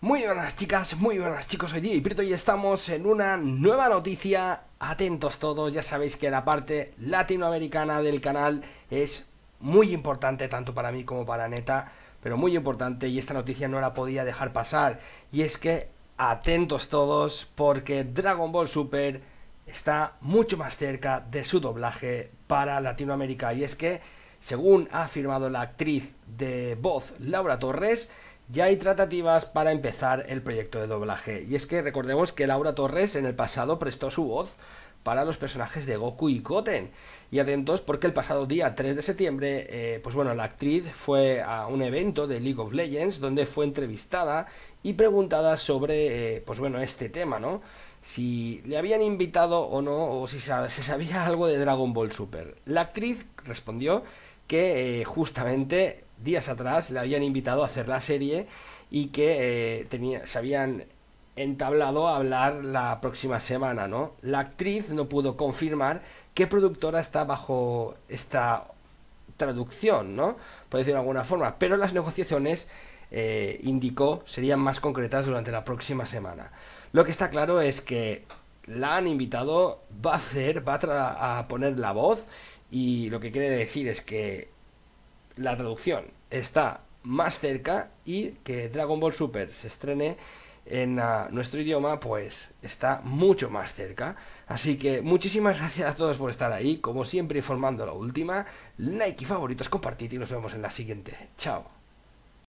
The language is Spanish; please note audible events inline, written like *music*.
Muy buenas chicas, muy buenas chicos, hoy y Prieto y estamos en una nueva noticia, atentos todos, ya sabéis que la parte latinoamericana del canal es muy importante tanto para mí como para Neta, pero muy importante y esta noticia no la podía dejar pasar y es que atentos todos porque Dragon Ball Super está mucho más cerca de su doblaje para Latinoamérica y es que según ha afirmado la actriz de voz Laura Torres, ya hay tratativas para empezar el proyecto de doblaje. Y es que recordemos que Laura Torres en el pasado prestó su voz para los personajes de Goku y Goten. Y atentos porque el pasado día 3 de septiembre, eh, pues bueno, la actriz fue a un evento de League of Legends donde fue entrevistada y preguntada sobre, eh, pues bueno, este tema, ¿no? Si le habían invitado o no, o si se sabía *laughs* algo de Dragon Ball Super. La actriz respondió que eh, justamente días atrás le habían invitado a hacer la serie y que eh, se habían entablado a hablar la próxima semana, ¿no? La actriz no pudo confirmar qué productora está bajo esta traducción, ¿no? Por decirlo de alguna forma, pero las negociaciones, eh, indicó, serían más concretas durante la próxima semana. Lo que está claro es que la han invitado, va a hacer, va a poner la voz y lo que quiere decir es que la traducción está más cerca y que Dragon Ball Super se estrene en ah, nuestro idioma, pues está mucho más cerca. Así que muchísimas *laughs* gracias a todos por estar ahí, como siempre informando la última, like y favoritos, compartid y nos vemos en la siguiente. Chao.